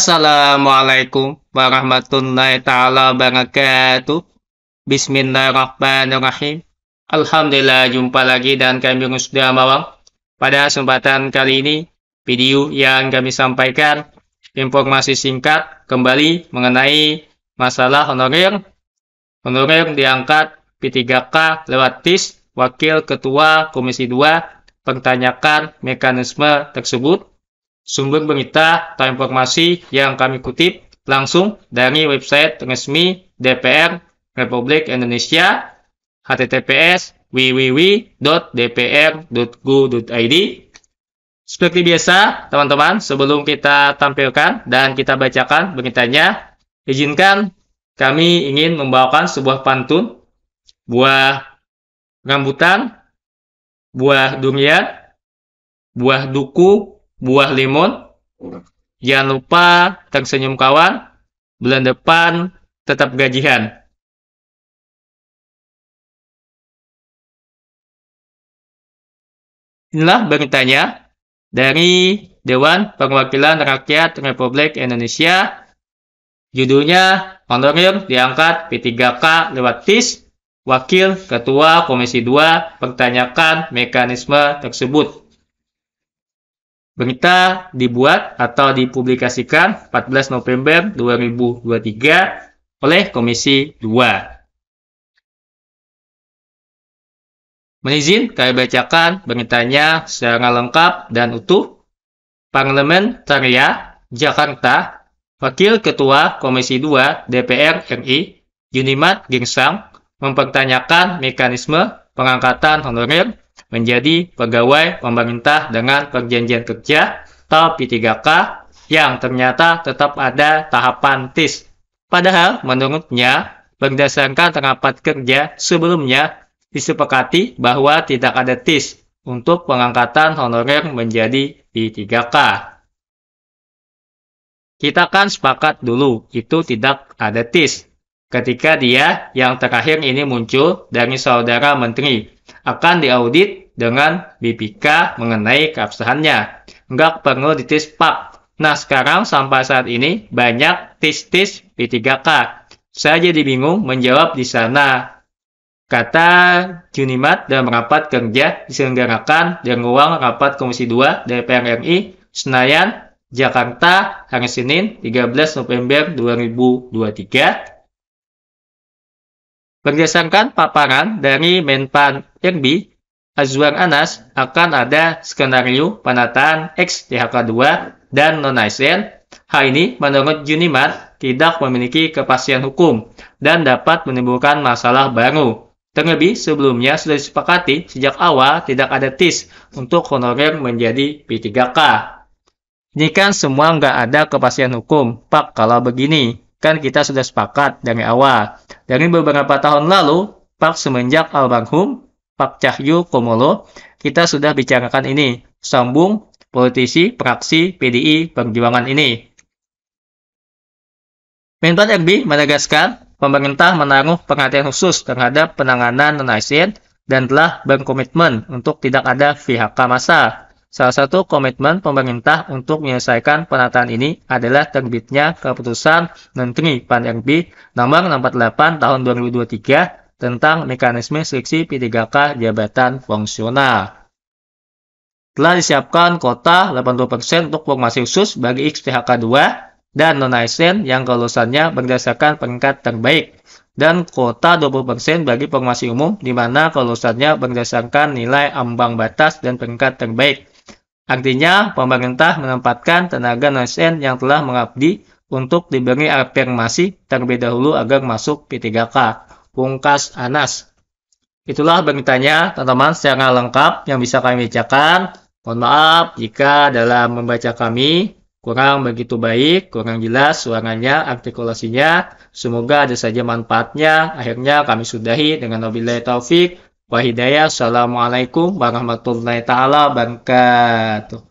Assalamualaikum warahmatullahi taala wabarakatuh. Bismillahirrahmanirrahim. Alhamdulillah jumpa lagi dan kami sudah Mawang. Pada kesempatan kali ini, video yang kami sampaikan informasi singkat kembali mengenai masalah honorer. Honorer diangkat P3K lewat TIS Wakil Ketua Komisi 2 pertanyakan mekanisme tersebut Sumber berita atau informasi yang kami kutip langsung dari website resmi DPR Republik Indonesia https www.dpr.go.id Seperti biasa, teman-teman, sebelum kita tampilkan dan kita bacakan beritanya, izinkan kami ingin membawakan sebuah pantun, buah rambutan, buah durian, buah duku, buah limun. Jangan lupa tersenyum kawan. Bulan depan tetap gajian. Inilah beritanya dari Dewan Perwakilan Rakyat Republik Indonesia. Judulnya honorir diangkat P3K lewat TIS Wakil Ketua Komisi 2 pertanyakan mekanisme tersebut. Berita dibuat atau dipublikasikan 14 November 2023 oleh Komisi 2. Menizin kami bacakan beritanya secara lengkap dan utuh. Parlemen Taria, Jakarta, Wakil Ketua Komisi 2 DPR RI, Yunimat Gingsang, mempertanyakan mekanisme pengangkatan honorer menjadi pegawai pemerintah dengan perjanjian kerja atau P3K yang ternyata tetap ada tahapan TIS. Padahal menurutnya, berdasarkan rapat kerja sebelumnya, disepakati bahwa tidak ada TIS untuk pengangkatan honorer menjadi P3K. Kita kan sepakat dulu, itu tidak ada TIS. Ketika dia yang terakhir ini muncul dari saudara menteri akan diaudit dengan BPK mengenai keabsahannya. Enggak perlu ditis PAP. Nah, sekarang sampai saat ini banyak tis-tis P3K. Saya jadi bingung menjawab di sana. Kata Junimat dalam rapat kerja diselenggarakan dan ruang rapat Komisi 2 DPR RI Senayan, Jakarta, hari Senin 13 November 2023 Berdasarkan paparan dari Menpan RB, Azwar Anas akan ada skenario penataan X THK2 dan non asn Hal ini menurut Junimat tidak memiliki kepastian hukum dan dapat menimbulkan masalah baru. Terlebih sebelumnya sudah disepakati sejak awal tidak ada TIS untuk honorer menjadi P3K. Ini kan semua nggak ada kepastian hukum, pak kalau begini. Kan kita sudah sepakat dari awal. Dari beberapa tahun lalu, Pak semenjak almarhum Pak Cahyo Komolo, kita sudah bicarakan ini. Sambung politisi praksi PDI Perjuangan ini. Menpan RB menegaskan pemerintah menaruh perhatian khusus terhadap penanganan non dan telah berkomitmen untuk tidak ada pihak massa. Salah satu komitmen pemerintah untuk menyelesaikan penataan ini adalah terbitnya keputusan Menteri Pan-RB nomor 68 tahun 2023 tentang mekanisme seleksi P3K jabatan fungsional. Telah disiapkan kota 80% untuk formasi khusus bagi XPHK 2 dan non asn yang kelulusannya berdasarkan peringkat terbaik dan kota 20% bagi formasi umum di mana kelulusannya berdasarkan nilai ambang batas dan peringkat terbaik Artinya, pemerintah menempatkan tenaga asn yang telah mengabdi untuk diberi afirmasi terlebih dahulu agar masuk P3K, pungkas ANAS. Itulah beritanya, teman-teman, secara lengkap yang bisa kami bacakan. Mohon maaf jika dalam membaca kami kurang begitu baik, kurang jelas suaranya, artikulasinya. Semoga ada saja manfaatnya. Akhirnya kami sudahi dengan wabillahi taufik. Wahidaya, Assalamualaikum warahmatullahi taala wabarakatuh.